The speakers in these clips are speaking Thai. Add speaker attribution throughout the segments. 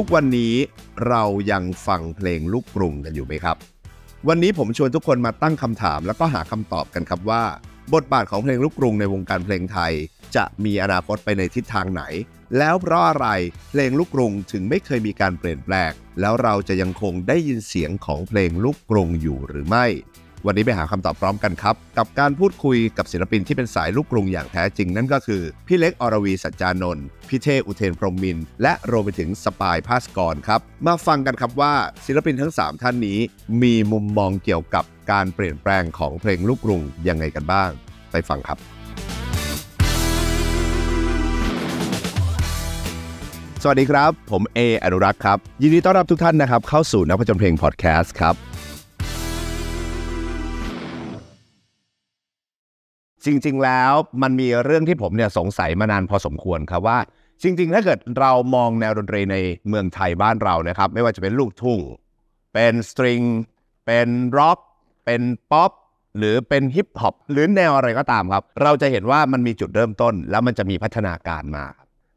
Speaker 1: ทุกวันนี้เรายังฟังเพลงลูกกรุงกันอยู่ไหมครับ วันนี้ผมชวนทุกคนมาตั้งคำถามแล้วก็หาคำตอบกันครับว่า บทบาทของเพลงลูกกรุงในวงการเพลงไทยจะมีอนาคตไปในทิศทางไหน แล้วเพราะอะไรเพลงลูกกรุงถึงไม่เคยมีการเปลี่ยนแปลงแล้วเราจะยังคงได้ยินเสียงของเพลงลูกกรุงอยู่หรือไม่วันนี้ไปหาคำตอบพร้อมกันครับ กับการพูดคุยกับศิลปินที่เป็นสายลูกกรุงอย่างแท้จริงนั่นก็คือ พี่เล็กอรวีสัจจานนท์พี่เทอุเทนพรหมมิน และรวมไปถึงสปายพาสกรครับ มาฟังกันครับว่าศิลปินทั้ง 3 ท่านนี้ มีมุมมองเกี่ยวกับการเปลี่ยนแปลงของเพลงลูกกรุงยังไงกันบ้าง ไปฟังครับ สวัสดีครับ ผมเออนุรักษ์ครับยินดีต้อนรับทุกท่านนะครับ เข้าสู่นักผจญเพลงพอดแคสต์ครับจริงๆ แล้วมันมีเรื่องที่ผมเนี่ยสงสัยมานานพอสมควรครับว่า จริง ๆ ถ้าเกิดเรามองแนวดนตรีในเมืองไทยบ้านเรานะครับไม่ว่าจะเป็นลูกทุ่ง เป็นสตริงเป็นร็อกเป็นป๊อปหรือเป็นฮิปฮอปหรือแนวอะไรก็ตามครับ เราจะเห็นว่ามันมีจุดเริ่มต้นแล้วมันจะมีพัฒนาการมา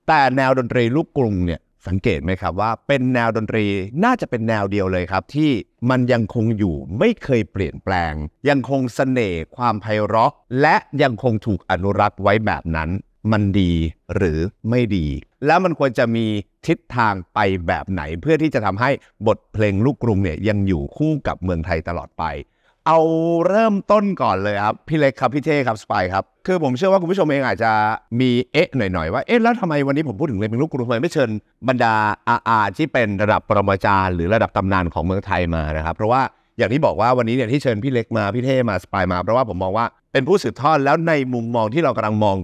Speaker 1: แต่แนวดนตรีลูกกรุงเนี่ยสังเกตไหมครับว่าเป็นแนวดนตรีน่าจะเป็นแนวเดียวเลยครับ ที่มันยังคงอยู่ไม่เคยเปลี่ยนแปลง ยังคงสเสน่ห์ความไพเราะและยังคงถูกอนุรักษ์ไว้แบบนั้น มันดีหรือไม่ดี แล้วมันควรจะมีทิศทางไปแบบไหนเพื่อที่จะทำให้บทเพลงลูกกรุงเนี่ยยังอยู่คู่กับเมืองไทยตลอดไปเอาเริ่มต้นก่อนเลยครับ พี่เล็กครับพี่เท่ครับสไปครับคือผมเชื่อว่าคุณผู้ชมเองอาจจะมีเอ๊ะหน่อยๆว่าเอ๊ะแล้วทำไมวันนี้ผมพูดถึงเรยเป็นลูกกรุงทำไม่เชิญบรรดาอาอาที่เป็นระดับปรมาจารย์หรือระดับตำนานของเมืองไทยมานะครับเพราะว่าอย่างที่บอกว่าวันนี้เนี่ยที่เชิญพี่เล็กมาพี่เท่มาสไปมาเพราะว่าผมมองว่าเป็นผู้สืบทอดแล้วในมุมมองที่เรากำลังมอง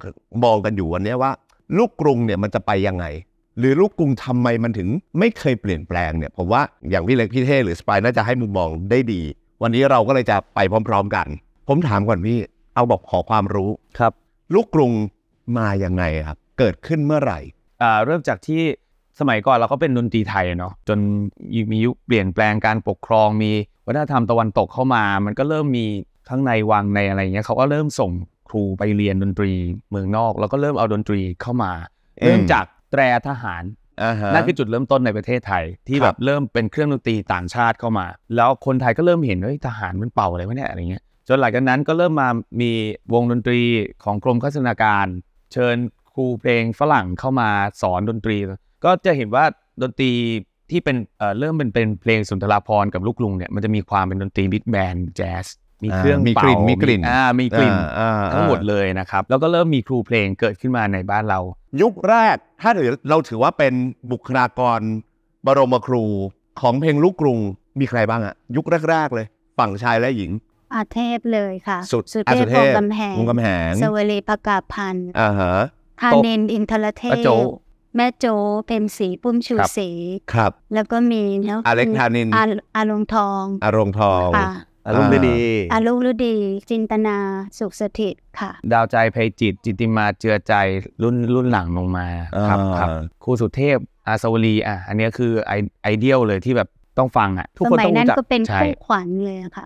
Speaker 1: มองกันอยู่วันนี้ว่า ลูกกรุงเนี่ยมันจะไปยังไง หรือลูกกรุงทำไมมันถึงไม่เคยเปลี่ยนแปลงเนี่ยผมว่าอย่างพี่เล็กพี่เท่หรือสไปน่าจะให้มุมมองได้ดีวันนี้เราก็เลยจะไปพร้อมๆ กัน ผมถามก่อนพี่ เอาบอกขอความรู้ครับลูกกรุงมาอย่างไงครับ เกิดขึ้นเมื่อไหร่
Speaker 2: เริ่มจากที่สมัยก่อนเราก็เป็นดนตรีไทยเนาะจนมียุคเปลี่ยนแปลงการปกครองมีวัฒนธรรมตะวันตกเข้ามา มันก็เริ่มมีข้างในวังในอะไรเงี้ยเขาก็เริ่มส่งครูไปเรียนดนตรีเมืองนอก แล้วก็เริ่มเอาดนตรีเข้ามาเริ่มจากแตรทหารนั่นคือจุดเริ่มต้นในประเทศไทยที่แบบเริ่มเป็นเครื่องดนตรีต่างชาติเข้ามา แล้วคนไทยก็เริ่มเห็นว่าทหารมันเป่าอะไรวะเนี่ยอะไรเงี้ยจนหลังจากนั้นก็เริ่มมามีวงดนตรีของกรมข้าราชการ เชิญครูเพลงฝรั่งเข้ามาสอนดนตรี ก็จะเห็นว่าดนตรีที่เป็นเริ่มเป็นเป็นเพลงสุนทรภพกับลูกลุงเนี่ยมันจะมีความเป็นดนตรีบิ๊กแบนด์แจ๊สมีเครื่องมีกลิ่นมีกลิ่นอ่ามีกลิ่น ทั้งหมดเลยนะครับ แล้วก็เริ่มมีครูเพลงเกิดขึ้นมาในบ้านเรา
Speaker 1: ยุคแรก ถ้าเราถือว่าเป็นบุคลากรบรมครูของเพลงลูกกรุงมีใครบ้างอะยุคแรก ๆ เลยฝั่งชายและหญิง
Speaker 3: อาเทพเลยค่ะ สุดสุดเทพวงกำแหงงกำแหงสวรีประกาพันธ์อ่าฮะธาเนนอินทรเทพแม่โจ เป็นสีปุ้มชูสีครับ แล้วก็มีเนาะอาเล็กทานินอารมทอง
Speaker 1: อารมทอ
Speaker 2: งอารมณ์ดีอา
Speaker 3: รุฤดีจินตนาสุขสถิตค่ะ
Speaker 2: ดาวใจภัยจิตจิติมาเจือใจรุ่นรุ่นหลังลงมาครับครับครูสุเทพอาสวรีอ่ะอันนี้คือไอไอเดียลเลยที่แบบต้องฟังอ่ะทุกคนต้องจับก็เป็นคู่
Speaker 3: ขวัญเลยค่ะ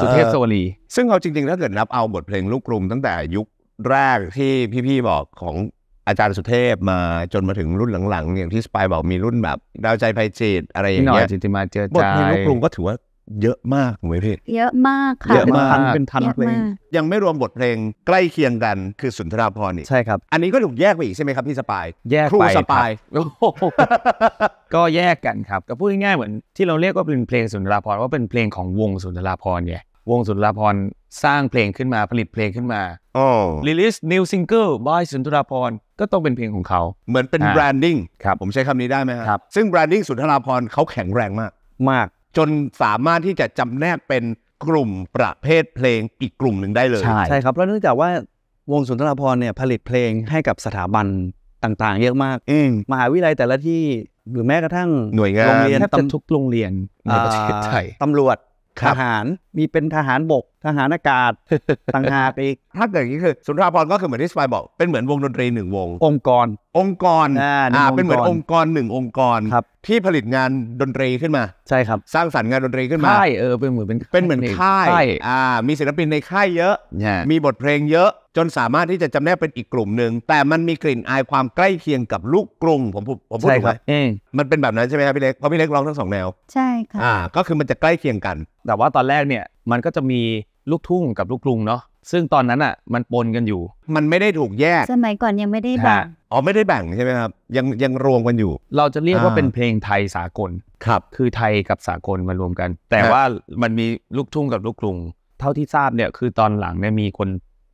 Speaker 1: สุเทพสวรี ซึ่งเอาจริงๆถ้าเกิดนับเอาบทเพลงลูกกรุงตั้งแต่ยุคแรกที่พี่ๆบอกของอาจารย์สุเทพมา จนมาถึงรุ่นหลังๆอย่างที่สปายบอกมีรุ่นแบบ ดาวใจภัยจิตอะไรอย่างเงี้ยจิตมาเจอบทเพลงลูกกรุงก็ถือว่าเยอะมากเว้ยพี่
Speaker 3: เยอะมากค่ะเยอะมากเป็นพันเพลง
Speaker 1: ยังไม่รวมบทเพลงใกล้เคียงกันคือสุนทราภรนี่ใช่ครับอันนี้ก็ถูกแยกไปอีกใช่ไหมครับพี่สปายแยกครูไปสปาย
Speaker 2: ก็แยกกันครับก็พูดง่ายๆเหมือนที่เราเรียกว่าเป็นเพลงสุนทราภรว่าเป็นเพลงของวงสุนทราภรณ์เนี่ยวงสุนทราภรสร้างเพลงขึ้นมาผลิตเพลงขึ้นมา
Speaker 1: โอ้ลิลิสนิวซิงเกิลบายสุนทราภรก็ต้องเป็นเพลงของเขาเหมือนเป็นแบรนดิ้งครับผมใช้คำนี้ได้ไหมครับซึ่งแบรนดิ้งสุนทราภรเขาแข็งแรงมากมากจน
Speaker 4: สามารถที่จะจำแนกเป็นกลุ่มประเภทเพลงอีกกลุ่มหนึ่งได้เลยใช่ใช่ครับเพราะเนื่องจากว่าวงสุนทรภพเนี่ยผลิตเพลงให้กับสถาบันต่าง ๆ เยอะมากมหาวิทยาลัยแต่ละที่หรือแม้กระทั่งหน่วยงานโรงเรียนทุกโรงเรียนในประเทศไทยตำรวจทหารมีเป็นทหารบกทหารอากาศต่างหากอีกถ้าเกิดอย่างนี้คือ สุนทรภรณ์ก็คือเหมือนที่สปายบอกเป็นเหมือนวงดนตรีหนึ่งวง องค์กรองค์กรอ
Speaker 1: ่าเป็นเหมือนองค์กรหนึ่งองค์กรครับที่ผลิตงานดนตรีขึ้นมาใช่ครับ สร้างสรรค์งานดนตรีขึ้นมาใช่เออเป็นเหมือนเป็นเป็นเหมือนค่ายอ่ามีศิลปินในค่ายเยอะมีบทเพลงเยอะ จนสามารถที่จะจำแนกเป็นอีกกลุ่มหนึ่งแต่มันมีกลิ่นอายความใกล้เคียงกับลูกกรุงผมูผมพูดถูกไหมมันเป็นแบบนั้นใช่ไหมครับพี่เล็กเพราะพี่เล็กร้องทั้งสองแนว ใช่ค่ะอ่าก็คือมันจ
Speaker 2: ะใกล้เคียงกัน แต่ว่าตอนแรกเนี่ยมันก็จะมีลูกทุ่งกับลูกกรุงเนาะซึ่งตอนนั้นอ่ะมันปนกันอยู่ มันไม่ได้ถูกแยก ส
Speaker 3: มัยก่อนยังไม่ได้แบ่ง
Speaker 2: อ๋อไม่ได้แบ่งใช่ไหมครับยังยังรวมกันอยู่ เราจะเรียกว่าเป็นเพลงไทยสากลครับ คือไทยกับสากลมารวมกัน แต่ว่ามันมีลูกทุ่งกับลูกกรุง เท่าที่ทราบเนี่ยคือตอนหลังเนี่ยมีคน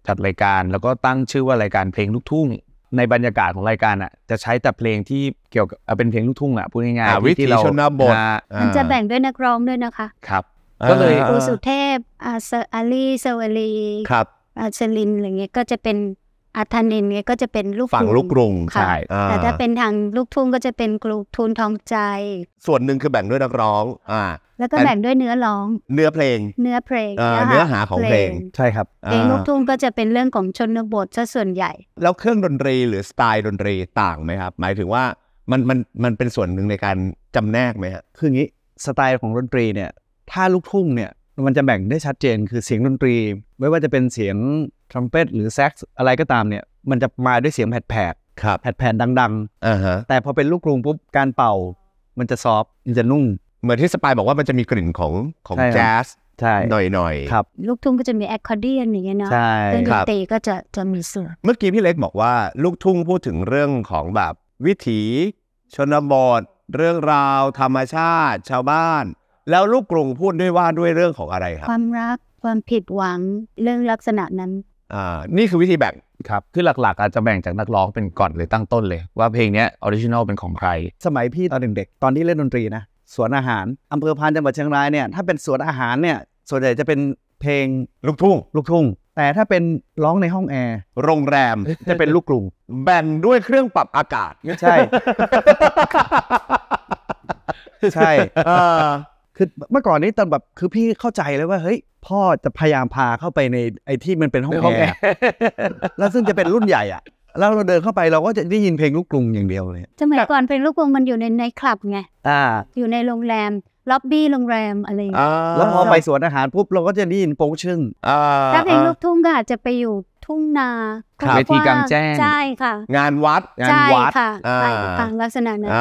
Speaker 2: จัดรายการแล้วก็ตั้งชื่อว่ารายการเพลงลูกทุ่ง ในบรรยากาศของรายการอ่ะ จะใช้แต่เพลงที่เกี่ยวกับเป็นเพลงลูกทุ่งอ่ะพูดง่ายๆวิรีชนบทมันจะแบ
Speaker 3: ่งด้วยนักร้องด้วยนะคะครับ
Speaker 2: ก็เลยอูสุ
Speaker 3: เทพอาเซอาลีเซวลีครับอาชลินอะไรเงี้ยก็จะเป็นอาธานินเงี้ยก็จะเป็นลูกฝั่งลูกกรุงใช่แต่ถ้าเป็นทางลูกทุ่งก็จะเป็นกลมทูนทองใจ
Speaker 1: ส่วนหนึ่งคือแบ่งด้วยนักร้องอ่า
Speaker 3: แล้วก็แบ่งด้วยเนื้อร้อง
Speaker 1: เนื้อเพลงเ
Speaker 3: นื้อเพลงเนื้อหาของเพลง
Speaker 1: ใช่ครับเพลงลูกทุ
Speaker 3: ่งก็จะเป็นเรื่องของชนบทซะส่วนใหญ่
Speaker 1: แล้วเครื่องดนตรีหรือสไตล์ดนตรีต่างไหมครับหมายถึงว่า
Speaker 4: มันมันมันเป็นส่วนหนึ่งในการจำแนกไหมครัคืองี้สไตล์ของดนตรีเนี่ยถ้าลูกทุ่งเนี่ย มันจะแบ่งได้ชัดเจนคือเสียงดนตรีไม่ว่าจะเป็นเสียงทรัมเป็ตหรือแซกซ์อะไรก็ตามเนี่ย มันจะมาด้วยเสียงแผดแผดครับแผดแผดดัง ๆอ่าฮะแต่พอเป็นลูกกรุงปุ๊บ การเป่ามันจะซอฟมันจะนุ่มเหมือนที่สปายบอกว่ามันจะมีกลิ่นของของแจ๊สใช่หน่อยหน่อยครับ
Speaker 3: ลูกทุ่งก็จะมีแอคคอร์เดียนอย่างเงี้ยเนาะใช่ครับอดนตรีก็จะจะมีเสียง
Speaker 1: เมื่อกี้พี่เล็กบอกว่า ลูกทุ่งพูดถึงเรื่องของแบบวิถี ชนบทเรื่องราว ธรรมชาติชาวบ้านแล้วลูกกรุงพูดด้วยว่าด้วยเรื่องของอะไรค
Speaker 2: รับ
Speaker 3: ความรักความผิดหวังเรื่องลักษณะนั้น
Speaker 1: อ่
Speaker 4: า นี่คือวิธีแบ่งครับ คือหลักๆอาจจะแบ่งจากนักร้องเป็นก่อนเลยตั้งต้นเลย ว่าเพลงนี้ออริจินอลเป็นของใคร สมัยพี่ตอนเด็กๆตอนที่เล่นดนตรีนะ สวนอาหารอำเภอพานจังหวัดเชียงรายเนี่ยถ้าเป็นสวนอาหารเนี่ย ส่วนใหญ่จะเป็นเพลงลูกทุ่งลูกทุ่งแต่ถ้าเป็นร้องในห้องแอร์โรงแรมจะเป็นลูกกรุง แบ่งด้วยเครื่องปรับอากาศใช่ใช่คือเมื่อก่อนนี้ตอนแบบคือพี่เข้าใจเลยว่าเฮ้ยพ่อจะพยายามพาเข้าไปในไอ้ที่มันเป็นห้องแอร์แล้วซึ่งจะเป็นรุ่นใหญ่อ่ะ แล้วเราเดินเข้าไปเราก็จะได้ยินเพลงลูกกรุงอย่างเดียวเลย
Speaker 3: สมัยก่อนเพลงลูกกรุงมันอยู่ในในคลับไงอ่า อยู่ในโรงแรมล็อบบี้โรงแรมอะไรอย่างเงี้ยแล้วพอไป
Speaker 4: สวนอาหารปุ๊บเราก็จะได้ยินโป๊กชึ่งถ้าเพลงลูก
Speaker 3: ทุ่งก็อาจจะไปอยู่ทุ่งนาเวทีกลางแจ้ง ใช่ค่ะ
Speaker 4: งานวัด งานวัดค่ะ
Speaker 3: ต่างลักษณะนั้น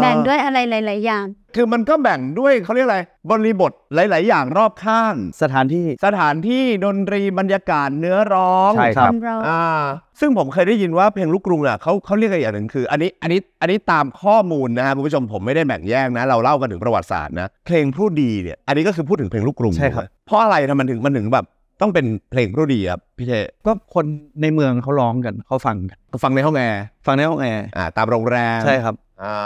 Speaker 3: แบ่งด้วยอะไรหลาย ๆ อย่าง
Speaker 1: คือมันก็แบ่งด้วยเขาเรียกอะไร บริบทหลาย ๆ อย่างรอบข้าง สถานที่ สถานที่ดนตรีบรรยากาศเนื้อร้องใช่ครับอ่าซึ่งผมเคยได้ยินว่าเพลงลูกกรุงอ่ะเขาเขาเรียกอะไรอย่างหนึ่งคืออันนี้อันนี้อันนี้ตามข้อมูลนะฮะคุณผู้ชมผมไม่ได้แบ่งแยกนะ เราเล่ากันถึงประวัติศาสตร์นะเพลงผู้ดีเนี่ยอันนี้ก็คือพูดถึงเพลงลูกกรุงใช่ครับ เพราะอะไรทำไมถึงมันถึงแบบต้องเป็นเพลงรู้ดีครับพี่เท
Speaker 4: ก็คนในเมืองเขาร้องกันเขาฟังกันฟังในห้องแอร์ ฟังในห้องแอร์อ่า ตามโรงแรมใช่ครับอ่า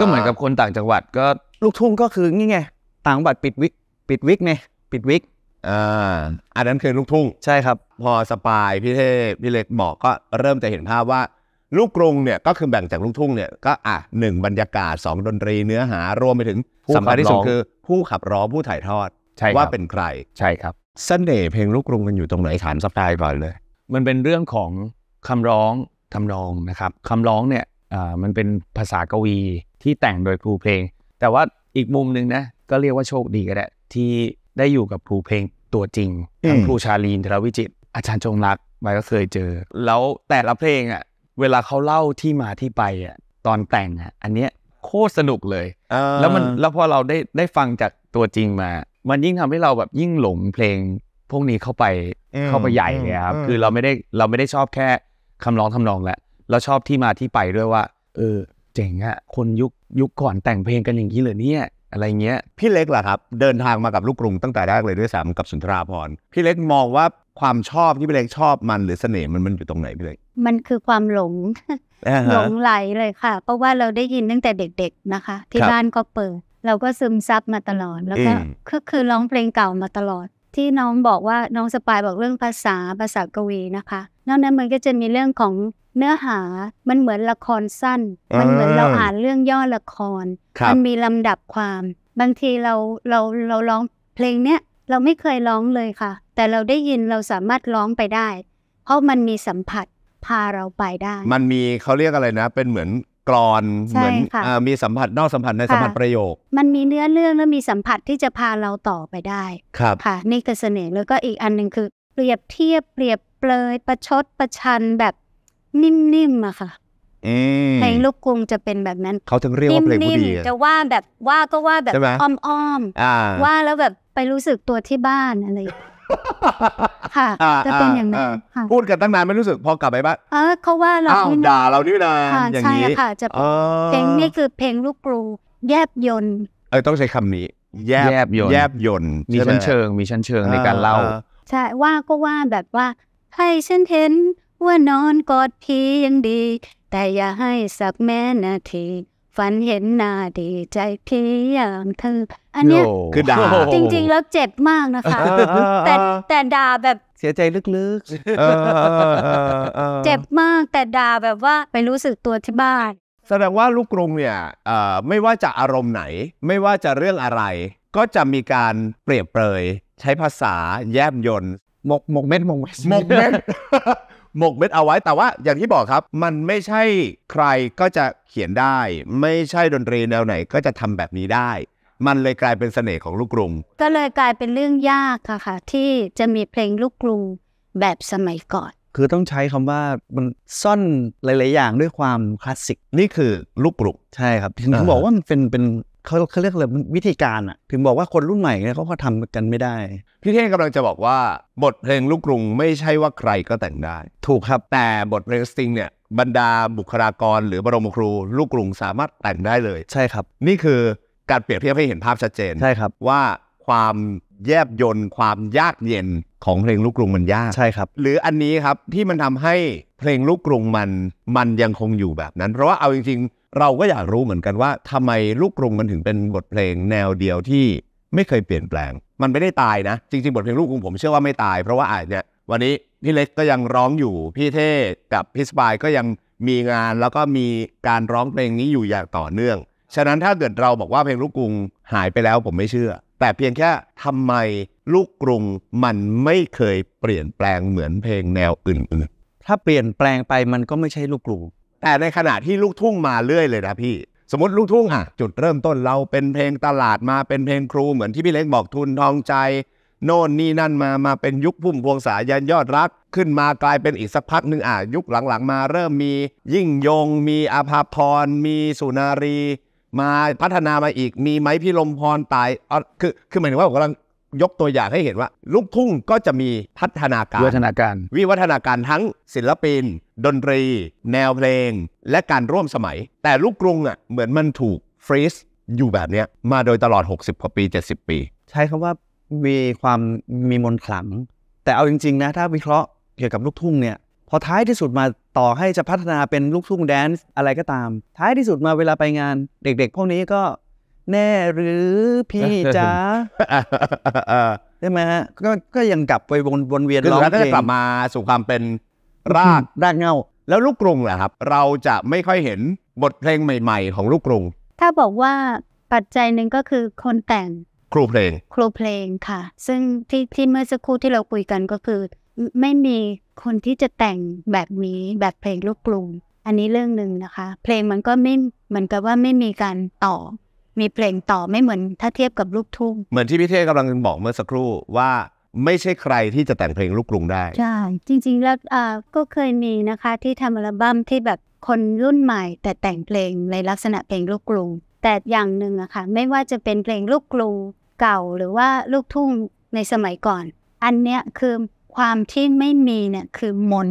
Speaker 4: ก็เหมือนกับคนต่างจังหวัดก็ลูกทุ่งก็คือนี่ไงต่างจังหวัดปิดวิกปิดวิกไงปิดวิกอ่าอันนั้นคือลูกทุ่งใช่ครับ พอสป
Speaker 1: ายพี่เทพี่เล็กบอกก็เริ่มจะเห็นภาพว่าลูกกรุงเนี่ยก็คือแบ่งจากลูกทุ่งเนี่ยก็อ่ะหนึ่งบรรยากาศสองดนตรีเนื้อหารวมไปถึงสำคัญที่สุดคือ ผู้ขับร้องผู้ถ่ายทอดว่าเป็นใครใช่ครับเสน่ห์เพลงลูกกรุงมันอยู่ตรงไหนถามสัตล์ก่อนเลย
Speaker 2: มันเป็นเรื่องของคำร้องทำนองนะครับคำร้องเนี่ยมันเป็นภาษากวีที่แต่งโดยครูเพลง แต่ว่าอีกมุมหนึ่งนะก็เรียกว่าโชคดีก็ได้ที่ได้อยู่กับครูเพลงตัวจริงทั้งครูชาลีนทรวิจิตอาจารย์จงรักไว้ก็เคยเจอ แล้วแต่ละเพลงอ่ะเวลาเขาเล่าที่มาที่ไปอ่ะตอนแต่งอ่ะอันเนี้ยโคตรสนุกเลยแล้วมันแล้วพอเราได้ได้ฟังจากตัวจริงมามันยิ่งทำให้เราแบบยิ่งหลงเพลงพวกนี้เข้าไปเข้าไปใหญ่เลยครับคือเราไม่ได้เราไม่ได้ชอบแค่คำร้องทำนองแหละเราชอบที่มาที่ไปด้วยว่าเออเจ๋งอะคนยุคยุคก่อนแต่งเพลงกันอย่างนี้เลยเนี่ย อะไรเงี้ยพี่เล็กล่ะครับ เดิน
Speaker 1: ทางมากับลูกกรุงตั้งแต่แรกเลยด้วยซ้ำกับสุนทราพรพี่เล็กมองว่าความชอบที่พี่เล็กชอบมันหรือเสน่ห์มันมันอยู่ตรงไหนพี่เล็ก
Speaker 3: มันคือความหลง หลงไหลเลยค่ะ เพราะว่าเราได้ยินตั้งแต่เด็ก ๆนะคะ ที่บ้านก็เปิดเราก็ซึมซับมาตลอดแล้วก็ก็คือร้องเพลงเก่ามาตลอด ที่น้องบอกว่าน้องสปายบอกเรื่องภาษาภาษากวีนะคะ นอกนั้นมันก็จะมีเรื่องของเนื้อหามันเหมือนละครสั้น มันเหมือนเราอ่านเรื่องย่อละคร มันมีลำดับความ บางทีเราเราเราร้องเพลงเนี้ยเราไม่เคยร้องเลยค่ะ แต่เราได้ยินเราสามารถร้องไปได้ เพราะมันมีสัมผัสพาเราไปได้
Speaker 1: มันมีเขาเรียกอะไรนะเป็นเหมือนกรอนเหมือนมีสัมผัสนอกสัมผัสในสัมผัส ประโยค
Speaker 3: มันมีเนื้อเรื่องและมีสัมผัสที่จะพาเราต่อไปได้ครับค่ะนี่คือเสน่ห์แล้วก็อีกอันหนึ่งคือเปรียบเทียบเปรียบเปรยประชดประชันแบบนิ่มๆอะค่ะเพลงลูกกุงจะเป็นแบบนั้นเขาถึงเรียกว่าเพลงผู้ดีจะว่าแบบว่าก็ว่าแบบ อ้อมๆว่าแล้วแบบไปรู้สึกตัวที่บ้านอะไรค่ะจะเป็นอย่างนั้น
Speaker 1: พูดกันตั้งนานไม่รู้สึกพอกลับไปบ้าน
Speaker 3: เออเขาว่าเราด่าเรานี่นาอย่างนี้ค่ะจะเพลงนี่คือเพลงลูกกรูแยบยน
Speaker 1: เออต้องใช้คำนี้ แยบยนแยบยนมีชั้นเชิง
Speaker 2: มีชั้นเชิงในการเล่า
Speaker 3: ใช่ว่าก็ว่าแบบว่าให้ฉันเห็นว่านอนกอดผียังดี แต่อย่าให้สักแม่นาทีฝันเห็นหน้าดีใจพี่อย่างเธออันนี้คือด่าจริงๆ แล้วเจ็บมากนะคะ แต่แต่ด่าแบบ
Speaker 4: เสียใจลึกๆเจ
Speaker 3: ็บมากแต่ด่าแบบว่าไปรู้สึกตัวที่บ้าน แสดง
Speaker 1: ว่าลูกกรุงเนี่ยไม่ว่าจะอารมณ์ไหน ไม่ว่าจะเรื่องอะไร ก็จะมีการเปรียบเปรยใช้ภาษาแยบยนต์หมกมกเม็ดหมกเม็ดหมกเม็ดหมกเม็ดเอาไว้แต่ว่าอย่างที่บอกครับมันไม่ใช่ใครก็จะเขียนได้ ไม่ใช่ดนตรีแนวไหนก็จะทำแบบนี้ได้ มันเลยกลายเป็นเสน่ห์ของลูกกรุง
Speaker 3: ก็เลยกลายเป็นเรื่องยากค่ะค่ะที่จะมีเพลงลูกกรุงแบบสมัยก่อน
Speaker 4: คือต้องใช้คำว่ามันซ่อนหลาย ๆอย่างด้วยความคลาสสิกนี่คือลูกกรุงใช่ครับถึงบอกว่ามันเป็นเป็นเขาเขาเรียกเลยวิธีการอะถึงบอกว่าคนรุ่นใหม่เนี่ยเขาก็ทำกันไม่ได้พี่เท่งกำลังจะบอกว่า บทเพลงลูกกรุง ไม่ใช่ว่าใครก็
Speaker 1: แต่งได้ ถูกครับแต่บทเพลงสติงเนี่ยบรรดา บุคลากร หรือบรมครู ลูกกรุงสามารถแต่งได้เลย ใช่ครับ นี่คือการเปรียบเทียบให้เห็นภาพชัดเจนใช่ครับว่าความแยบยนต์ความยากเย็น ของเพลงลูกกรุงมันยากใช่ครับ หรืออันนี้ครับที่มันทำให้เพลงลูกกรุงมันมันยังคงอยู่แบบนั้นเพราะว่าเอาจริงเราก็อยากรู้เหมือนกันว่า ทำไมลูกกรุงมันถึงเป็นบทเพลงแนวเดียวที่ไม่เคยเปลี่ยนแปลง มันไม่ได้ตายนะ จริงๆบทเพลงลูกกรุงผมเชื่อว่าไม่ตายเพราะว่าอาจเนี่ยวันนี้พี่เล็กก็ยังร้องอยู่พี่เท่กับพี่สปายก็ยังมีงานแล้วก็มีการร้องเพลงนี้อยู่อย่างต่อเนื่อง ฉะนั้นถ้าเกิดเราบอกว่าเพลงลูกกรุงหายไปแล้วผมไม่เชื่อ แต่เพียงแค่ทำไมลูกกรุงมันไม่เคยเปลี่ยนแปลงเหมือนเพลงแนวอื่นๆถ้าเปลี่ยนแปลงไปมันก็ไม่ใช่ลูกกรุงแต่ในขณะที่ลูกทุ่งมาเรื่อยเลยนะพี่ สมมติลูกทุ่งอะจุดเริ่มต้นเราเป็นเพลงตลาดมาเป็นเพลงครูเหมือนที่พี่เล็กบอกทุนทองใจ โน่นนี่นั่นมา มาเป็นยุคพุ่มพวงสายันยอดรัก ขึ้นมากลายเป็นอีกสักพักหนึ่งอ่ะยุคหลัง ๆมาเริ่มมียิ่งยง มีอาภาพรมีสุนารี มาพัฒนามาอีกมีไหมพี่ลมพรตายออ๋คือคือหมายถึงว่าผมกำลังยกตัวอย่างให้เห็นว่าลูกทุ่งก็จะมีพัฒนาการวิวัฒนาการ วิวัฒนาการทั้งศิลปิน ดนตรี แนวเพลง และการร่วมสมัย แต่ลูกกรุงอ่ะเหมือนมันถูก ฟรีซอยู่แบบเนี้ยมาโดยตลอด 60 กว่าปี 70 ปี ใช้
Speaker 4: คำว่ามีความมีมนขลังแต่เอาจริงๆนะถ้าวิเคราะห์เกี่ยวกับลูกทุ่งเนี่ยพอท้ายที่สุดมาต่อให้จะพัฒนาเป็นลูกทุ่งแดนซ์อะไรก็ตามท้ายที่สุดมาเวลาไปงานเด็กๆพวกนี้ก็แน่หรือพี่จ๋าใช่ไหมฮะก็ก็ยังกลับไปวนวนเวียนร้องเพลงก็จะกลับมาสู่ความเป
Speaker 1: ็นรากรากเงาแล้วลูกกรุงแหละครับ เราจะไม่ค่อยเห็นบทเพลงใหม่ ๆของลูกกรุง
Speaker 3: ถ้าบอกว่าปัจจัยหนึ่งก็คือคนแต่งครูเพลงครูเพลงค่ะ ซึ่งที่ที่เมื่อสักครู่ที่เราคุยกันก็คือ ไม่มีคนที่จะแต่งแบบนี้แบบเพลงลูกกรุง อันนี้เรื่องหนึ่งนะคะ เพลงมันก็ไม่เหมือนกับว่าไม่มีการต่อมีเพลงต่อไม่เหมือนถ้าเทียบกับลูกทุ่ง
Speaker 1: เหมือนที่พี่เท่กำลังบอกเมื่อสักครู่ว่าไม่ใช่ใครที่จะแต่งเพลงลูกกรุงได้ใ
Speaker 3: ช่จริงๆแล้วก็เคยมีนะคะที่ทำอัลบั้มที่แบบคนรุ่นใหม่แต่แต่งเพลงในลักษณะเพลงลูกกรุง แต่อย่างหนึ่งอะค่ะไม่ว่าจะเป็นเพลงลูกกรุงเก่าหรือว่าลูกทุ่งในสมัยก่อน อันเนี้ยคือความที่ไม่มีเนี่ยคือมน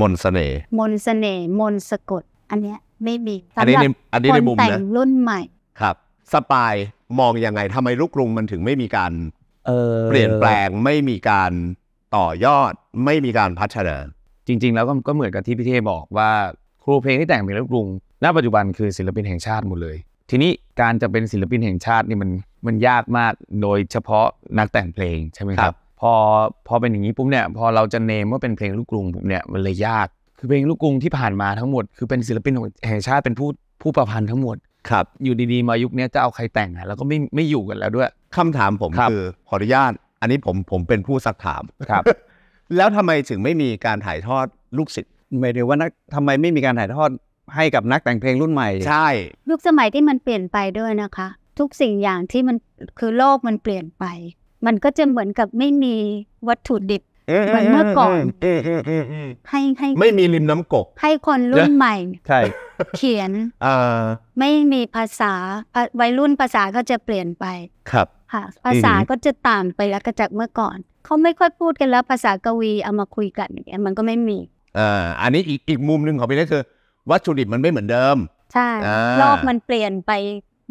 Speaker 3: มนสเสน่ห์มนสเสน่ห์มนสะกด อันเนี้ยไม่มีอันนี้ในอันนี้ในมุมนะแต่งรุ่นใหม่
Speaker 1: ครับสปายมองยังไงทำไมลูกกรุงมันถึงไม่มีการเเปลี่ยนแปลงไม่มีการต่อยอดไม่มีการพัฒน
Speaker 2: า จริงๆแล้วก็ก็เหมือนกับที่พี่เทบอกว่าครูเพลงที่แต่งเป็นลูกกรุง ณปัจจุบันคือศิลปินแห่งชาติหมดเลย ทีนี้การจะเป็นศิลปินแห่งชาตินี่มันมันยากมากโดยเฉพาะนักแต่งเพลงใช่ไหมครับพอพอเป็นอย่างนี้ปุ๊บเนี่ยพอเราจะเนมว่าเป็นเพลงลูกกรุงปุ๊บเนี่ยมันเลยยากคือเพลงลูกกรุงที่ผ่านมาทั้งหมดคือเป็นศิลปินแห่งชาติเป็นผู้ผู้ประพันธ์ทั้งหมดครับอยู่ดีๆมายุคนี้จะเอาใครแต่งอะแล้วก็ไม่ไม่อยู่กันแล้วด้วยคำถามผม
Speaker 4: คือขออนุญาตอันนี้ผมผมเป็นผู้สักถามครับแล้วทำไมถึงไม่มีการถ่ายทอดลูกศิษย์หมายถึงว่านักทำไมไม่มีการถ่ายทอดให้กับนักแต่งเพลงรุ่นใหม่ใช่
Speaker 3: ยุคสมัยที่มันเปลี่ยนไปด้วยนะคะ ทุกสิ่งอย่างที่มันคือโลกมันเปลี่ยนไป มันก็จะเหมือนกับไม่มีวัตถุดิบเหมือนเมื่อก่อนให้ให้
Speaker 1: ไม่มีริมน้ำกก
Speaker 3: ให้คนรุ่นใหม่ใช่เขียนไม่มีภาษาวัยรุ่นภาษาก็จะเปลี่ยนไปครับ ค่ะ ภาษาก็จะต่างไปแล้วก็จากเมื่อก่อนเขาไม่ค่อยพูดกันแล้วภาษากวีเอามาคุยกันเนี่ยมันก็ไม่มี
Speaker 1: อ่าอันนี้อีกอีกมุมหนึ่งของพี่เล็กคือวัตถุดิบมันไม่เหมือนเดิม
Speaker 3: ใช่รอบมันเปลี่ยนไป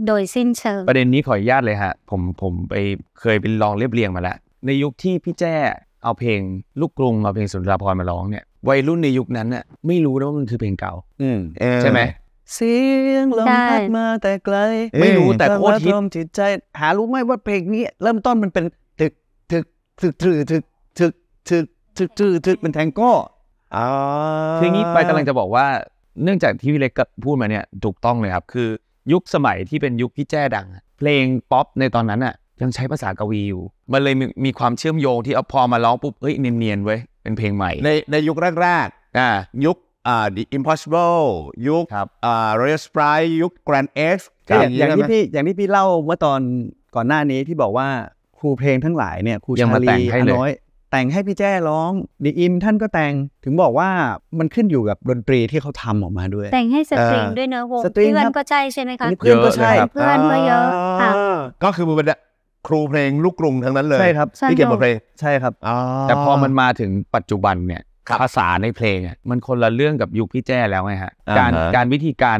Speaker 3: โดยสิ้นเชิงประ
Speaker 1: เด็นนี้ขออนุญาตเลยฮะผมผมไปเ
Speaker 2: คยไปลองเรียบเรียงมาแล้วในยุคที่พี่แจ้เอาเพลงลูกกรุงเอาเพลงสุนทรภพมาร้องเนี่ย วัยรุ่นในยุคนั้นน่ะไม่รู้นะว่ามันคือเพลงเก่าใช่ไหม
Speaker 4: เสียงลมพัดมาแต่ไกล ไม่รู้แต่โคตรฮิตจิตใจหารู้ไหมว่าเพลงนี้เริ่มต้นมันเป็นถึกถึกถึกตืกถึกถึกถึกตึกตืกถึกเป็นแทงโก้
Speaker 2: คืองี้ไปกำลังจะบอกว่า เนื่องจากที่พี่เล็กพูดมาเนี่ยถูกต้องเลยครับคือ ยุคสมัยที่เป็นยุคพี่แจ้ดังเพลงป๊อปในตอนนั้นอ่ะยังใช้ภาษากวีอยู่ มันเลยมีความเชื่อมโยงที่เอาพอมาร้องปุ๊บเอ้ย เนียนๆเว้ย เป็นเพลงใหม่ ในในย
Speaker 1: ุคแรกๆอ่ายุคอ่า The Impossible ยุคอ่า Royal Sprite
Speaker 4: ยุค Grand X อย่างที่พี่อย่างที่พี่เล่าเมื่อตอนก่อนหน้านี้ที่บอกว่าครูเพลงทั้งหลายเนี่ยครูชาลี อน้อย แต่งให้พี่แจ้ร้องดีอิมท่านก็แต่งถึงบอกว่ามันขึ้นอยู่กับดนตรีที่เขาทำออกมาด้วย แต่งให้สตริงด้ว
Speaker 3: ยเนอะวงเพื่อนก็ใช่ใช่ไหมคะเพื่อนก็ใช่เพื่อนก็เยอะ
Speaker 4: ก็คือมันครูเพลง
Speaker 1: ลูกกรุงทั้งนั้นเลย ใช่ครับที่เก็บบทเพลงใช่ครับแต่พอมันมาถึงปัจจุบันเนี่ย ภ
Speaker 2: าษาในเพลง มันคนละเรื่องกับยุคพี่แจ้แล้วไงฮะการการวิธีการ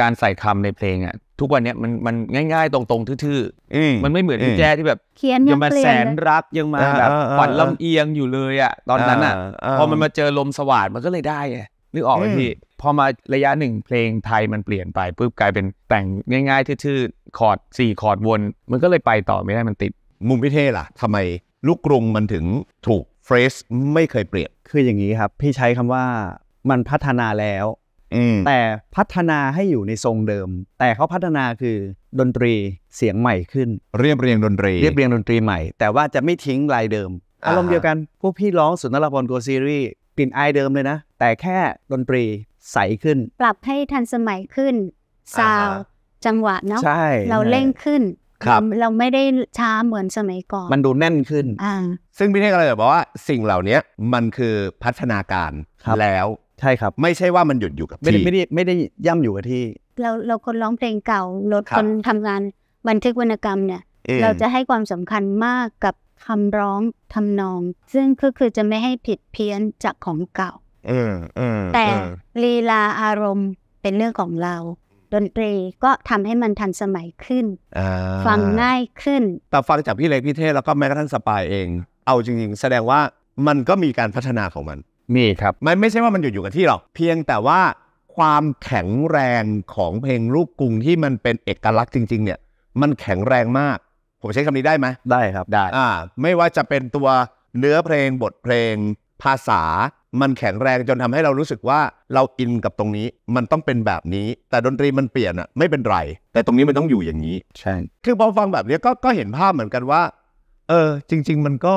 Speaker 2: การใส่คำในเพลงอ่ะทุกวันนี้มันมันง่ายๆ ตรงๆทื่อๆมันไม่เหมือนพี่แจ้ที่แบบเขียนยังมาแสนรักยังมาแบบปัดลำเอียงอยู่เลยอ่ะตอนนั้นอ่ะพอมันมาเจอลมสว่านมันก็เลยได้ไงนึกออกไหมพี่ พอมาระยะหนึ่งเพลงไทยมันเปลี่ยนไปปุ๊บกลายเป็นแต่งง่ายๆทื่อๆคอร์ดสี่คอร์ดวน มันก็เลยไปต่อไม่ได้มันติด
Speaker 4: มุมพิเทล่ะทำไมลูกกรุงมันถึงถูก เฟรชไม่เคยเปลี่ยน คืออย่างนี้ครับ พี่ใช้คำว่ามันพัฒนาแล้วแต่พัฒนาให้อยู่ในทรงเดิม แต่เขาพัฒนาคือดนตรีเสียงใหม่ขึ้นเรียบเรียงดนตรีเรียบเรียงดนตรีใหม่แต่ว่าจะไม่ทิ้งลายเดิมอารมณ์เดียวกันพวกพี่ร้องสุนทรภพโกซีรีสกลิ่นอายเดิมเลยนะแต่แค่ดนตรีใสขึ้น
Speaker 3: ปรับให้ทันสมัยขึ้นซาวจังหวะเนาะเราเร่งขึ้นครับ เราไม่ได้ช้าเหมือนสมัยก่อน มัน
Speaker 1: ดูแน่นขึ้น ซึ่งพี่เท่กอะไรบบกว่าสิ่งเหล่านี้มันคือพัฒนา
Speaker 4: การรแล้ว ใช่ครับ ไม่ใช่ว่ามันหยุดอยู่กับที่ ไม่ได้ไม่ได้ย่ำอยู่กับที่
Speaker 3: เราเราคนร้องเพลงเก่ารถคนทำงานบันทึกวรรณกรรมเนี่ย เราจะให้ความสำคัญมากกับคำร้องทำนอง ซึ่งก็คือจะไม่ให้ผิดเพี้ยนจากของเก่าแต่ลีลาอารมณ์เป็นเรื่องของเรา ดนตรีก็ทำให้มันทันสมัยขึ้นฟังง่ายขึ้น
Speaker 1: แต่ฟังจากพี่เล็กพี่เทศแล้วก็แม้กระทั่งสปายเอง เอาจริง ๆ แสดงว่ามันก็มีการพัฒนาของมัน มีครับมันไม่ใช่ว่ามันอยู่อยู่กับที่หรอก เพียงแต่ว่าความแข็งแรงของเพลงลูกกรุงที่มันเป็นเอกลักษณ์จริง ๆ เนี่ยมันแข็งแรงมากผมใช้คำนี้ได้ไหมได้ครับได้อ่าไม่ว่าจะเป็นตัวเนื้อเพลงบทเพลงภาษามันแข็งแรงจนทำให้เรารู้สึกว่า เราอินกับตรงนี้มันต้องเป็นแบบนี้ แต่ดนตรีมันเปลี่ยนอะไม่เป็นไร แต่ตรงนี้มันต้องอยู่อย่างนี้ใช่คือพอฟังแบบนี้ก็ก็เห็นภาพเหมือนกันว่า เออ จริง ๆ มันก็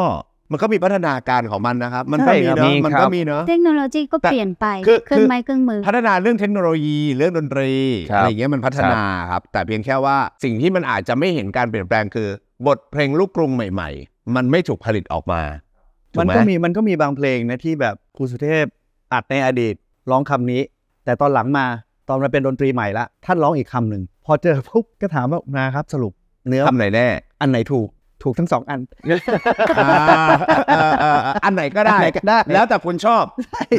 Speaker 1: มันก็มีพัฒนาการของมันนะครับ มันก็มีเนาะมันก็มีเนาะ
Speaker 3: เทคโนโลยีก็เปลี่ยนไป เครื่องไม้เครื่องมือ พ
Speaker 1: ัฒนาเรื่องเทคโนโลยี เรื่องดนตรีอะไรเงี้ยมันพัฒนาครับแต่เพียงแค่ว่าสิ่งที่มันอาจจะไม่เห็นการเปลี่ยนแปลงคือ บทเพลงลูกกรุ
Speaker 4: งใหม่ ๆ มันไม่ถูกผลิตออกมามันก็มีมันก็มีบางเพลงนะที่แบบครูสุเทพอัดในอดีต ร้องคำนี้ แต่ตอนหลังมาตอนมันเป็นดนตรีใหม่ละ ท่านร้องอีกคำหนึ่งพอเจอปุ๊บก็ถามว่านาครับสรุป เนื้อคำไหนแน่ อันไหนถูกถูกทั้งสองอันอันไหนก็ได้ก็ได้ แล้วแต่คุณชอบ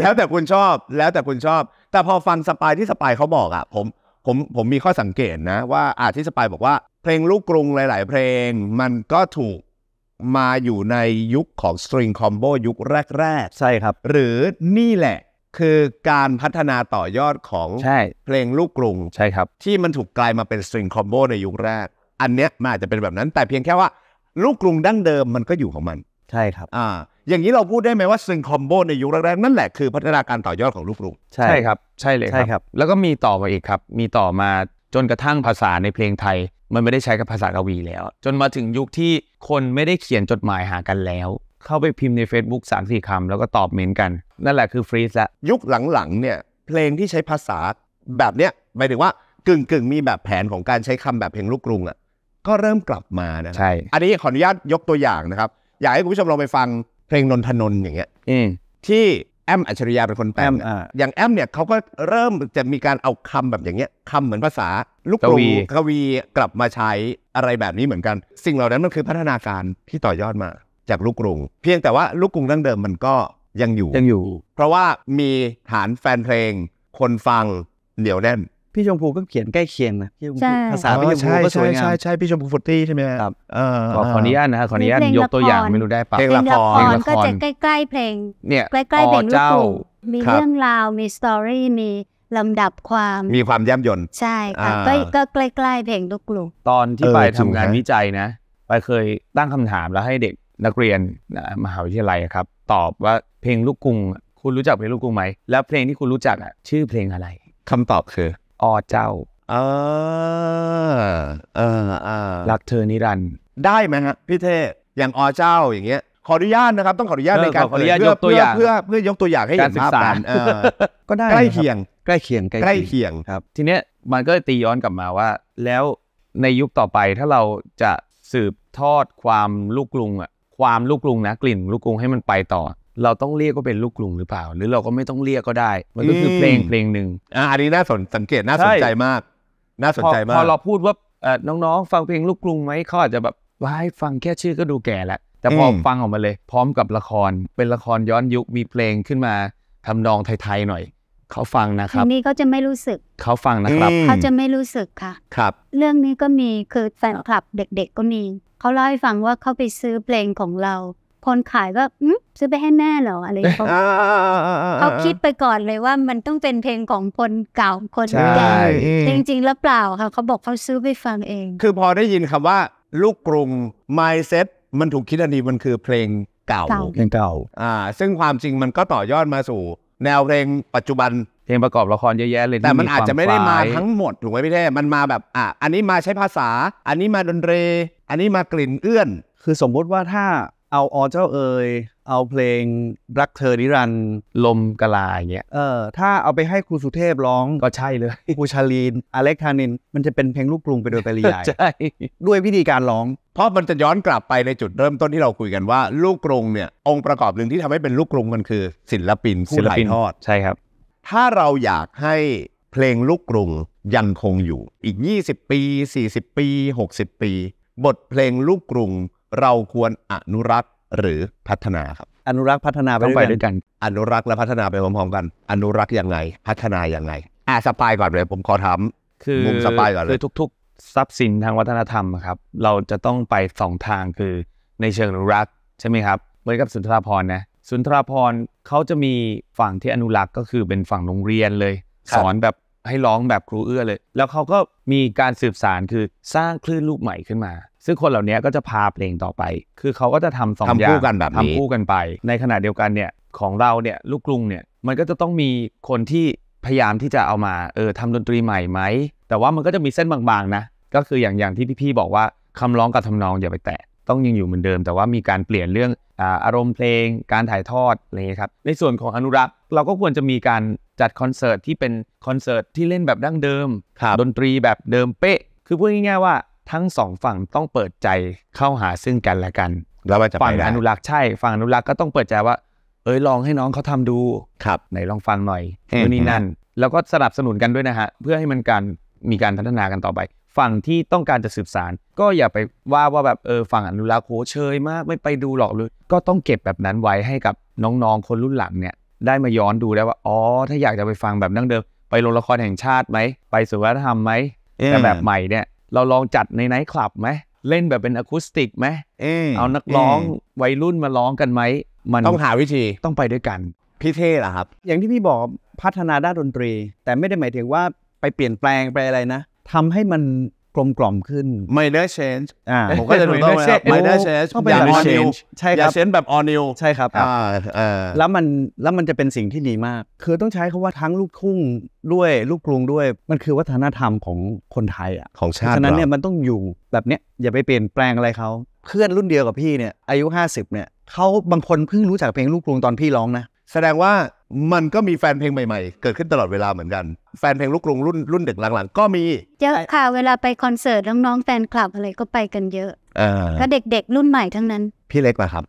Speaker 1: แล้วแต่คุณชอบแล้วแต่คุณชอบ แต่พอฟังสปายที่สปายเขาบอกอ่ะ ผมผมผมมีข้อสังเกตนะว่าอาที่สปายบอกว่า เพลงลูกกรุงหลาย ๆ เพลงมันก็ถูกมาอยู่ในยุคของสตริงคอมโบยุคแรก ๆ ใช่ครับ หรือนี่แหละคือการพัฒนาต่อยอดของเพลงลูกกรุงใช่ครับที่มันถูกกลายมาเป็นสตริงคอมโบในยุคแรก อันเนี้ยมันอาจจะเป็นแบบนั้น แต่เพียงแค่ว่า ลูกกรุงดั้งเดิมมันก็อยู่ของมัน ใช่ครับ อ่า อย่างนี้เราพูดได้ไหมว่าสตริงคอมโบในยุคแรกๆนั่นแหละคือพัฒนาการต่อยอดของลูกกรุง ใช่ครับ
Speaker 2: ใช่เลยครับใช่ครับ แล้วก็มีต่อมาอีกครับมีต่อมาจนกระทั่งภาษาในเพลงไทย มันไม่ได้ใช้กับภาษากวีแล้ว จนมาถึงยุคที่คนไม่ได้เขียนจดหมายหากันแล้ว เข้าไปพิมพ์ใน Facebook สามสี่คำ แล้วก็ตอบเมนกัน นั่นแหละ
Speaker 1: คือฟรีซละยุคหลังๆเนี่ย เพลงที่ใช้ภาษาแบบเนี้ยหมายถึงว่ากึ่งกึ่งมีแบบแผนของการใช้คำแบบเพลงลูกกรุงอะ่ะก็เริ่มกลับมานะใช่อันนี้ขออนุญาตยกตัวอย่างนะครับ อยากให้คุณผู้ชมลองไปฟังเพลงนนทนนอย่างเงี้ยที่แอมอัจฉริยะเป็นคนแปลงออย่างแอมเนี่ยเขาก็เริ่มจะมีการเอาคำแบบอย่างเงี้ยคำเหมือนภาษาลูกกรุวีงกวีกลับมาใช้อะไรแบบนี้เหมือนกัน สิ่งเหล่านั้นมันคือพัฒนาการที่ต่อยอดมาจากลูกกรุง เพียงแต่ว่าลูกกรุงดั้งเดิมมันก็ยังอยู่ยังอยู่ เพราะว่ามีฐานแฟนเพลง คนฟังเหนียวแน่นพี่ชมพูก็เขียนใกล้
Speaker 4: เคียงนะภาษาพี่ชมพูก็สวยงามใช่
Speaker 1: ใช่พี่ชมพูฟุตี้ใช่ไหมครับ
Speaker 4: ขออนุญาตนะข
Speaker 1: อ
Speaker 3: อนุญาตยกตัวอย่างไม่รู้
Speaker 4: ได้ปะเพลงละครก็จะใ
Speaker 3: กล้ ๆเพลงเนี่ยใกล้ๆเพลงลูกุงมีเรื่องราวมีสตอรี่มีลำดับความม
Speaker 1: ีความย่ำยน
Speaker 2: ใช
Speaker 3: ่ค่ะก็ใกล้ๆเพลงลูกกลุ่ม
Speaker 2: ตอนที่ไปทำงานวิจัยนะ ไปเคยตั้งคำถามแล้วให้เด็กนักเรียนมหาวิทยาลัยครับ ตอบว่าเพลงลูกกุุงคุณรู้จักเพลงลูกกุุงไหมแล้วเพลงที่คุณรู้จักอ่ะชื่อเพลงอะไร คำตอบคืออเจ้าเอ
Speaker 1: อเออเออ รักเธอนิรัน ได้ไหมฮะพี่เทอย่างอเจ้าอย่างเงี้ย ขออนุญาตนะครับต้องขออนุญาตในการขออนุญาตยกตัวอย่างเพื่อเพื่อยกตัวอย่างให้เห
Speaker 4: ็นภาพกันก็ได้ใกล้เคียง ใกล้เคียงใกล้เคียงครับ ท
Speaker 1: ีเนี้ยมันก็
Speaker 4: ตี
Speaker 2: ย้อนกลับมาว่าแล้วในยุคต่อไปถ้าเราจะสืบทอดความลูกกรุงอะความลูกกรุงนะกลิ่น ลูกกรุงให้มันไปต่อเราต้องเรียกว่าเป็นลูกกรุงหรือเปล่า หรือเราก็ไม่ต้องเรียกก็ได้ มันก็คือเพลงเพลงหนึ่งอ่าอันนี้น่าสนสังเกต น่าสนใจมาก น่าสนใจมาก พอเราพูดว่าเออน้องๆ ฟังเพลงลูกกรุงไหมเขาอาจจะแบบว่า้ฟังแค่ชื่อก็ดูแก่แล้วแต่พอฟังออกมาเลย พร้อมกับละครเป็นละครย้อนยุคมีเพลงขึ้นมาทำนองไทยๆหน่อยเขาฟังนะครับน
Speaker 3: ี้เขาจะไม่รู้สึก
Speaker 2: เขาฟังนะครับเขาจะไ
Speaker 3: ม่รู้สึกค่ะ ครับ เรื่องนี้ก็มีคือแฟนคลับ เด็กๆก็มีเขาเล่าให้ฟังว่าเขาไปซื้อเพลงของเราคนขายก็ซื้อไปให้แม่เหรออะไรเขาเขาคิดไปก่อนเลยว่ามันต้องเป็นเพลงของคนเก่าคนแก่จริงๆแล้วเปล่าค่ะเขาบอกเขาซื้อไปฟังเอง
Speaker 1: คือพอได้ยินคำว่า ลูกกรุง mindset มันถูกคิดอันนี้มันคือเพลงเก่าเพลงเก่า อ่า ซึ่งความจริงมันก็ต่อยอดมาสู่ แนวเพลงปัจจุบันเพลงประกอบละครเยอะแยะเลย แต่มันอาจจะไม่ได้มาทั้งหมดถูกไหมพี่แท้มันมาแบบอ่ะอันนี้มาใช้ภาษา อันนี้มาดนตรีอันนี้มากลิ่นเอื้อน คือส
Speaker 4: มมติว่าถ้าเอาออเจ้าเอ๋ยเอาเพลงรักเธอนิรัน ลมกลาอย่างเงี้ยเออถ้าเอาไปให้ครูสุเทพร้องก็ใช่เลยครูชาลีน อเล็กทานิน มันจะเป็นเพลงลูกกรุงไปโดยปริยายใช่ ด้วยวิธีการร้อง เพราะมันจะย้อนกลับไปในจ
Speaker 1: ุดเริ่มต้นที่เราคุยกันว่าลูกกรุงเนี่ย องค์ประกอบหนึ่งที่ทำให้เป็นลูกกรุงมันคือ ศิลปินผู้ถ่ายทอดใช่ครับถ้าเราอยากให้เพลงลูกกรุงยังคงอยู่อีก 20 ปี 40 ปี 60 ปี บทเพลงลูกกรุงเราควรอนุรักษ์หรือพัฒนาครับ อน
Speaker 4: ุรักษ์พัฒนาไป้อด้วยกัน
Speaker 1: อนุรักษ์และพัฒนาไปพร้อมๆกัน อนุรักษ์ยังไง พัฒนายังไงอ่ะสปายก่อนเลยผมขอถาม
Speaker 2: ค
Speaker 4: ือมุม
Speaker 1: สปายก่อนเลยคือ
Speaker 2: ทุกๆทรัพย์สินทางวัฒนธรรมครับ เราจะต้องไปสองทางคือในเชิงอนุรักษ์ใช่ไหมครับเหมือนกับสุนทรภรนะสุนทรภรเขาจะมีฝั่งที่อนุรักษ์ก็คือเป็นฝั่งโรงเรียนเลย สอนแบบให้ร้องแบบครูเอื้อเลย แล้วเขาก็มีการสืบสารคือสร้างคลื่นลูกใหม่ขึ้นมาซึ่งคนเหล่านี้ก็จะพาเพลงต่อไป คือเขาก็จะทำสองอย่างทำคู่กันแบบนี้ทำคู่กันไป ในขณะเดียวกันเนี่ยของเราเนี่ยลูกกรุงเนี่ยมันก็จะต้องมีคนที่พยายามที่จะเอามาเออทำดนตรีใหม่ไหมแต่ว่ามันก็จะมีเส้นบางๆนะก็คืออย่างอย่างที่พี่ๆบอกว่าคำร้องกับทำนองอย่าไปแตะต้องยังอยู่เหมือนเดิม แต่ว่ามีการเปลี่ยนเรื่องอารมณ์เพลงการถ่ายทอดอะไรงี้ครับในส่วนของอนุรักษ์เราก็ควรจะมีการจัดคอนเสิร์ตที่เป็นคอนเสิร์ตที่เล่นแบบดั้งเดิมดนตรีแบบเดิมเป๊ะคือพูดง่าย ๆว่าทั้งสองฝั่งต้องเปิดใจเข้าหาซึ่งกันและกั
Speaker 1: น แล้วจะฝั่งอนุ
Speaker 2: รักษ์ใช่ ฝั่งอนุรักษ์ก็ต้องเปิดใจว่า เอ้ยลองให้น้องเขาทำดู ครับไหนลองฟังหน่อยนู่นนี่นั่นแล้วก็สนับสนุนกันด้วยนะฮะเพื่อให้มันการมีการพัฒนากันต่อไป ฝั่งที่ต้องการจะสืบสาร ก็อย่าไปว่าว่าแบบเออฝั่งอนุรักษ์โหเชยมากไม่ไปดูหรอกเลยก็ต้องเก็บแบบนั้นไว้ให้กับน้อง ๆ คนรุ่นหลังเนี่ยได้มาย้อนดูแล้ว่าอ๋อ ถ้าอยากจะไปฟังแบบนั่งเดิมไปโรงละครแห่งชาติไหมไปสุวรรณธรรมไหมแต่แบบใหม่เนี่ยเราลองจัดในไนท์คลับไหมเล่นแบบเป็นอะคูสติกไหมเอานักร้อง
Speaker 4: วัยรุ่นมาร้องกันไหมมันต้องหาวิธีต้องไปด้วยกัน พี่เท่เหรอครับ อย่างที่พี่บอกพัฒนาด้านดนตรี แต่ไม่ได้หมายถึงว่าไปเปลี่ยนแปลงไปอะไรนะ ทำให้มันกลมกล่อมขึ้น ไม่ได้ change อ่าผมก็จะดูต้องไม่ได้ change ต้องเป็นแบบ on new ใช่ครับอย่าเชแบบ all new ใช่ครับอ่าเออแล้วมันแล้วมันจะเป็นสิ่งที่ดีมาก คือต้องใช้คาว่าทั้งลูกทุ่งด้วยลูกกรุงด้วยมันคือวัฒนธรรมของคนไทยอ่ะของชาติฉะนั้นเนี่ยมันต้องอยู่แบบเนี้ยอย่าไปเปลี่ยนแปลงอะไรเขาเพื่อนรุ่นเดียวกับพี่เนี่ยอายุ 50 เนี่ยเขาบางคนเพิ่งรู้จักเพลงลูกกรุงตอนพี่ร้องนะแสดงว่า
Speaker 1: มันก็มีแฟนเพลงใหม่ๆ เกิดขึ้นตลอดเวลาเหมือนกัน แฟนเพลงลูกกรุงรุ่นรุ่นเด็กหลังๆ ก็มี
Speaker 3: เยอะค่ะเวลาไปคอนเสิร์ตน้องๆแฟนคลับอะไรก็ไปกันเยอะก็เด็ก ๆ รุ่นใหม่ทั้งนั้น
Speaker 1: พี่เล็กน่ะครับ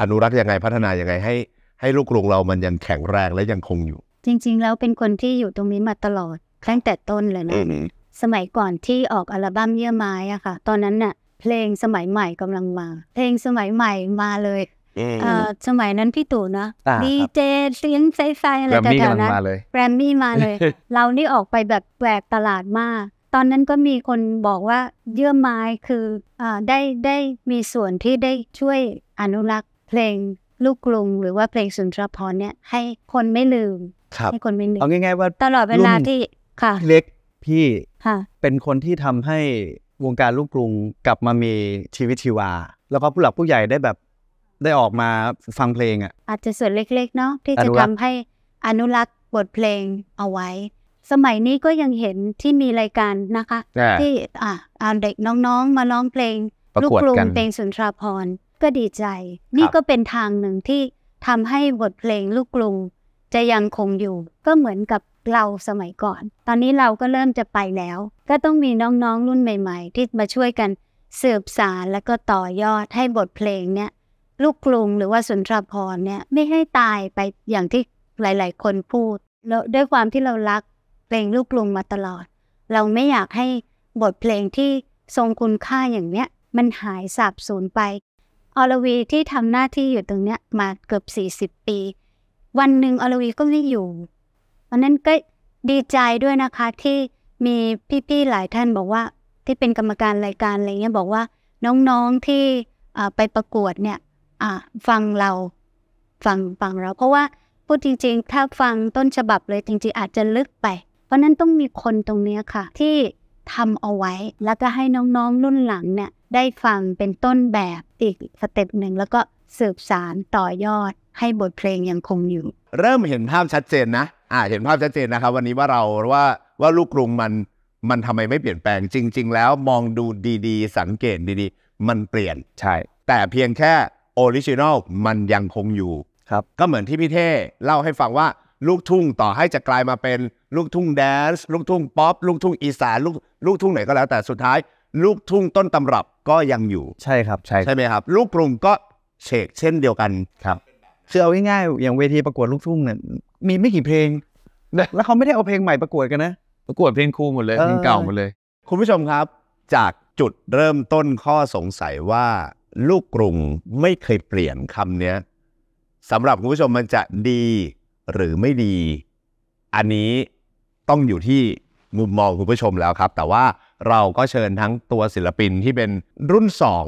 Speaker 1: อนุรักษ์ยังไงพัฒนายังไงให้ ให้ลูกกรุงเรามันยังแข็งแรงและ
Speaker 3: ยังคงอยู่ จริงๆแล้วเป็นคนที่อยู่ตรงนี้มาตลอดตั้งแต่ต้นเลยนะสมัยก่อนที่ออกอัลบั้มเยื่อไม้อะค่ะตอนนั้นน่ะ เพลงสมัยใหม่กำลังมา เพลงสมัยใหม่มาเลยสมัยนั้นพี่ตู่นะดีเจเสียงใสๆอะไรแถวๆนั้นแกรมมี่มาเลย เรานี่ออกไปแบบแปลกตลาดมาก ตอนนั้นก็มีคนบอกว่าเยื่อไม้คือได้ได้มีส่วนที่ได้ช่วยอนุรักษ์ เพลงลูกกรุงหรือว่าเพลงสุนทรภพเนี่ยให้คนไม่ลืมให้คนไม่ลืมเอา
Speaker 4: ง่ายๆว่าตลอดเวลาที่ค่ะ เล็กพี่ เป็นคนที่ทำให้วงการลูกกรุงกลับมามีชีวิตชีวา แล้วก็ผู้หลักผู้ใหญ่ได้แบบได้ออกมาฟังเพลงอ่ะ
Speaker 3: อาจจะส่วนเล็กๆเนาะที่จะทำให้อนุรักษ์ บทเพลงเอาไว้ สมัยนี้ก็ยังเห็นที่มีรายการนะคะ ที่อ่าเด็กน้องๆมาร้องเพลง ลูกกลุงเพลงสุนทรภรก็ดีใจ นี่ก็เป็นทางหนึ่งที่ทำให้บทเพลงลูกกลุง จะยังคงอยู่ ก็เหมือนกับเราสมัยก่อน ตอนนี้เราก็เริ่มจะไปแล้ว ก็ต้องมีน้องๆ รุ่นใหม่ๆ ที่มาช่วยกันสืบสารและก็ต่อยอดให้บทเพลงเนี้ยลูกกรุงหรือว่าสุนทรภรเนี่ยไม่ให้ตายไปอย่างที่หลาย ๆ คนพูดแล้วด้วยความที่เรารักเพลงลูกกรุงมาตลอด เราไม่อยากให้บทเพลงที่ทรงคุณค่าอย่างเนี้ยมันหายสาบสูญไปอลวีที่ทำหน้าที่อยู่ตรงเนี้ยมาเกือบ 40 ปี วันหนึ่งอลวีก็ไม่อยู่วันนั้นก็ดีใจด้วยนะคะที่มีพี่ๆหลายท่านบอกว่าที่เป็นกรรมการรายการอะไรเงี้ยบอกว่าน้องๆที่ไปประกวดเนี่ยฟังเราฟังฟังเราเพราะว่าพูดจริงๆ ถ้าฟังต้นฉบับเลยจริงๆ อาจจะลึกไป เพราะนั้นต้องมีคนตรงนี้ค่ะ ที่ทำเอาไว้แล้วก็ให้น้องๆ รุ่นหลังเนี่ยได้ฟังเป็นต้นแบบอีกสเต็ปหนึ่งแล้วก็สืบสารต่อยอด ให้บทเพลงยังคงอยู่
Speaker 1: เริ่มเห็นภาพชัดเจนนะอ่าเห็นภาพชัดเจนนะครับวันนี้ว่าเราว่าว่าลูกกรุงมันมันทำไมไม่เปลี่ยนแปลงจริงๆแล้วมองดูดีๆสังเกตดีๆ มันเปลี่ยนใช่แต่เพียงแค่อริจินอลมันยังคงอยู่ครับ ก็เหมือนที่พี่เท่เล่าให้ฟังว่าลูกทุ่งต่อให้จะกลายมาเป็นลูกทุ่งแดนซ์ลูกทุ่งป๊อปลูกทุ่งอีสานลูกลูกทุ่งไหนก็แล้วแต่สุดท้ายลูกทุ่งต้นตำรับก็ยังอยู่ใช่ครับ ใช่ใช่ไหมครับ ลูกกรุง
Speaker 4: ก็เฉกเช่นเดียวกันครับคือเอาง่ายๆอย่างเวทีประกวดลูกทุ่งเนี่ยมีไม่กี่เพลงแล้วเขาไม่ได้เอาเพลงใหม่ประกวดกันนะประกวดเพลงคู่หมดเลยเพลงเก่าหม
Speaker 1: ดเลย คุณผู้ชมครับ จากจุดเริ่มต้นข้อสงสัยว่าลูกกรุงไม่เคยเปลี่ยนคำนี้สำหรับคุณผู้ชมมันจะดีหรือไม่ดี อันนี้ต้องอยู่ที่มุมมองคุณผู้ชมแล้วครับ แต่ว่าเราก็เชิญทั้งตัวศิลปินที่เป็นรุ่น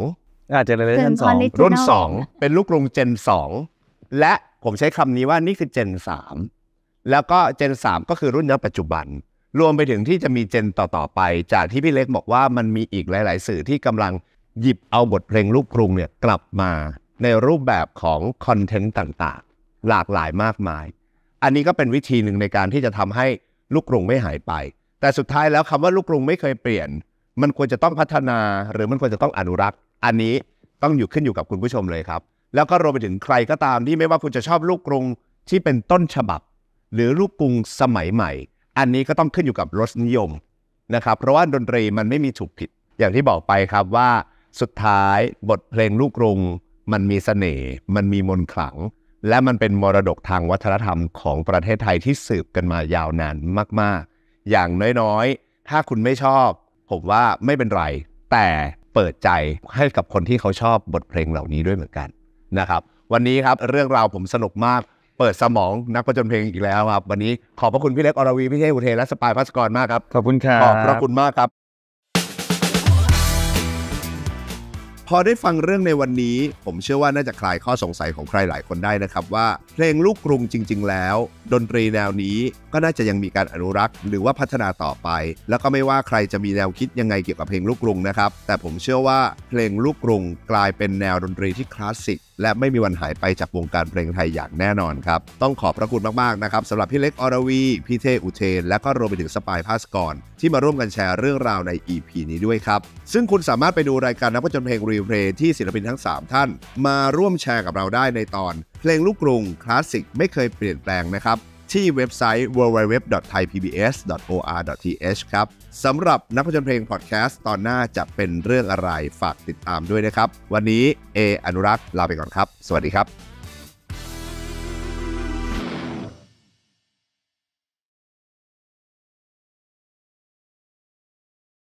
Speaker 1: 2อาจจะเรียนสองรุ่น 2 เป็นลูกกรุงเจน 2 และผมใช้คำนี้ว่านี่คือเจน3แล้วก็เจน 3 ก็คือรุ่นคปัจจุบัน รวมไปถึงที่จะมีเจนต่อๆไป จากที่พี่เล็กบอกว่ามันมีอีกหลายๆ สื่อที่กำลังหยิบเอาบทเพลงลูกกรุงเนี่ยกลับมา ในรูปแบบของคอนเทนต์ต่างๆ หลากหลายมากมาย อันนี้ก็เป็นวิธีหนึ่งในการที่จะทำให้ลูกกรุงไม่หายไป แต่สุดท้ายแล้วคำว่าลูกกรุงไม่เคยเปลี่ยน มันควรจะต้องพัฒนาหรือมันควรจะต้องอนุรักษ์ อันนี้ต้องอยู่ขึ้นอยู่กับคุณผู้ชมเลยครับ แล้วก็รวมไปถึงใครก็ตามที่ไม่ว่าคุณจะชอบลูกกรุงที่เป็นต้นฉบับ หรือลูกกรุงสมัยใหม่ อันนี้ก็ต้องขึ้นอยู่กับรสนิยมนะครับ เพราะว่าดนตรีมันไม่มีถูกผิดอย่างที่บอกไปครับว่าสุดท้ายบทเพลงลูกกรุง มันมีสเสน่ห์มันมีมนขลัง และมันเป็นมรดกทางวัฒนธรรมของประเทศไทยที่สืบกันมายาวนานมากๆ อย่างน้อยๆ ถ้าคุณไม่ชอบผมว่าไม่เป็นไร แต่เปิดใจให้กับคนที่เขาชอบบทเพลงเหล่านี้ด้วยเหมือนกันนะครับ วันนี้ครับเรื่องราวผมสนุกมาก เปิดสมองนักประจนเพลงอีกแล้วครับวันนี้ขอบพระคุณพี่เล็กอรวีพี่เทพอุเทนและสปายพัสกรมากครับขอบคุณครับขอบพระคุณมากครับพอได้ฟังเรื่องในวันนี้ผมเชื่อว่าน่าจะคลายข้อสงสัยของใครหลายคนได้นะครับ ว่าเพลงลูกกรุงจริง ๆ แล้ว ดนตรีแนวนี้ก็น่าจะยังมีการอนุรักษ์ หรือว่าพัฒนาต่อไป แล้วก็ไม่ว่าใครจะมีแนวคิดยังไงเกี่ยวกับเพลงลูกกรุงนะครับแต่ผมเชื่อว่าเพลงลูกกรุง กลายเป็นแนวดนตรีที่คลาสสิกและไม่มีวันหายไปจากวงการเพลงไทยอย่างแน่นอนครับ ต้องขอบพระคุณมาก ๆ นะครับสำหรับพี่เล็กอรวี พี่เทอุเทน และก็รวมไปถึงสปายพาสกรที่มาร่วมกันแชร์เรื่องราวใน EP นี้ด้วยครับ ซึ่งคุณสามารถไปดูรายการนักประจนเพลงรีเพลย์ที่ศิลปินทั้ง 3 ท่าน มาร่วมแชร์กับเราได้ในตอนเพลงลูกกรุงคลาสสิกไม่เคยเปลี่ยนแปลงนะครับที่เว็บไซต์ www.thaipbs.or.th ครับสำหรับนักพจนเพลงพอดแคสต์ตอนหน้าจะเป็นเรื่องอะไรฝากติดตามด้วยนะครับ วันนี้ เออนุรักษ์ ลาไปก่อนครับ สวัสดีครับ